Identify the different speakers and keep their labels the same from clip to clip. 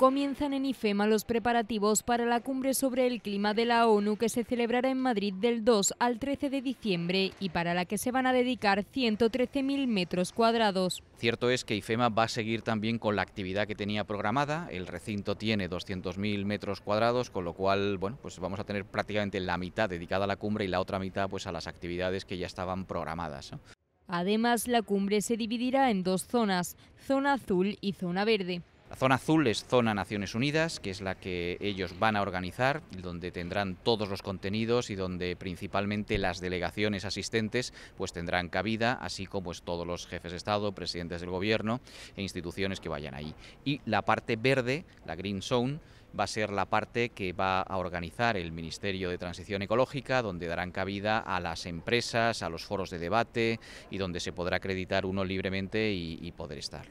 Speaker 1: Comienzan en IFEMA los preparativos para la cumbre sobre el clima de la ONU que se celebrará en Madrid del 2 al 13 de diciembre y para la que se van a dedicar 113.000 metros cuadrados.
Speaker 2: Cierto es que IFEMA va a seguir también con la actividad que tenía programada. El recinto tiene 200.000 metros cuadrados, con lo cual, bueno, pues vamos a tener prácticamente la mitad dedicada a la cumbre y la otra mitad pues a las actividades que ya estaban programadas.
Speaker 1: Además, la cumbre se dividirá en dos zonas, zona azul y zona verde.
Speaker 2: La zona azul es zona Naciones Unidas, que es la que ellos van a organizar, donde tendrán todos los contenidos y donde principalmente las delegaciones asistentes pues tendrán cabida, así como pues, todos los jefes de Estado, presidentes del gobierno e instituciones que vayan ahí. Y la parte verde, la Green Zone, va a ser la parte que va a organizar el Ministerio de Transición Ecológica, donde darán cabida a las empresas, a los foros de debate y donde se podrá acreditar uno libremente y, y poder estar.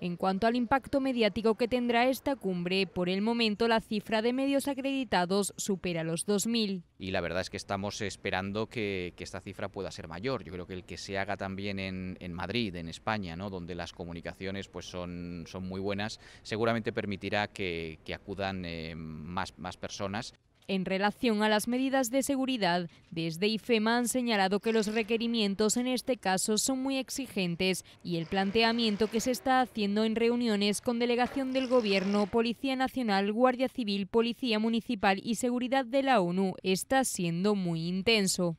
Speaker 1: En cuanto al impacto mediático que tendrá esta cumbre, por el momento la cifra de medios acreditados supera los 2.000.
Speaker 2: Y la verdad es que estamos esperando que, esta cifra pueda ser mayor. Yo creo que el que se haga también en, Madrid, en España, donde las comunicaciones pues, son, muy buenas, seguramente permitirá que, acudan eh, más personas. En
Speaker 1: relación a las medidas de seguridad, desde IFEMA han señalado que los requerimientos en este caso son muy exigentes y el planteamiento que se está haciendo en reuniones con delegación del Gobierno, Policía Nacional, Guardia Civil, Policía Municipal y Seguridad de la ONU está siendo muy intenso.